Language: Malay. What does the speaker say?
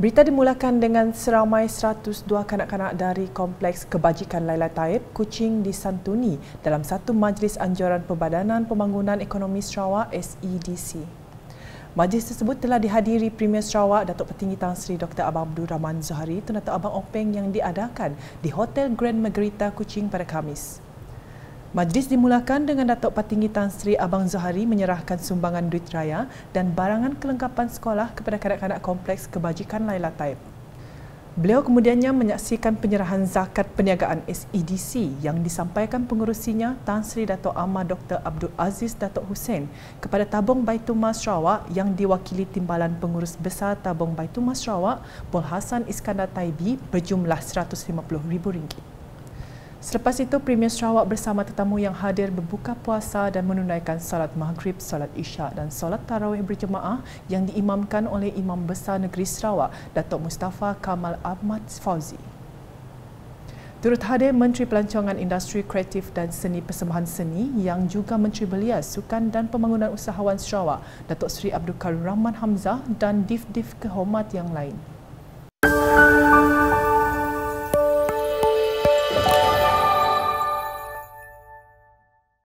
Berita dimulakan dengan seramai 102 kanak-kanak dari Kompleks Kebajikan Laila Taib, Kuching disantuni dalam satu majlis anjuran perbadanan Pembangunan Ekonomi Sarawak SEDC. Majlis tersebut telah dihadiri Premier Sarawak Datuk Petinggi Tan Sri Dr. Abang Abdul Rahman Zahari Tuan Datuk Abang Openg yang diadakan di Hotel Grand Margarita Kucing pada Khamis. Majlis dimulakan dengan Datuk Patinggi Tan Sri Abang Zahari menyerahkan sumbangan duit raya dan barangan kelengkapan sekolah kepada kanak-kanak kompleks kebajikan Laila Taib. Beliau kemudiannya menyaksikan penyerahan zakat perniagaan SEDC yang disampaikan pengurusinya Tan Sri Dato' Amar Dr. Abdul Aziz Datuk Hussein kepada Tabung Baitul Mas Sarawak yang diwakili Timbalan Pengurus Besar Tabung Baitul Mas Sarawak, Bol Hassan Iskandar Taibi berjumlah RM150,000. Selepas itu, Premier Sarawak bersama tetamu yang hadir berbuka puasa dan menunaikan salat maghrib, salat isyak dan salat tarawih berjemaah yang diimamkan oleh Imam Besar Negeri Sarawak, Datuk Mustafa Kamal Ahmad Fauzi. Turut hadir Menteri Pelancongan Industri Kreatif dan Seni Persembahan Seni yang juga Menteri Belia Sukan dan Pembangunan Usahawan Sarawak, Datuk Seri Abdul Karim Rahman Hamzah dan Div-Div Kehormat yang lain. Música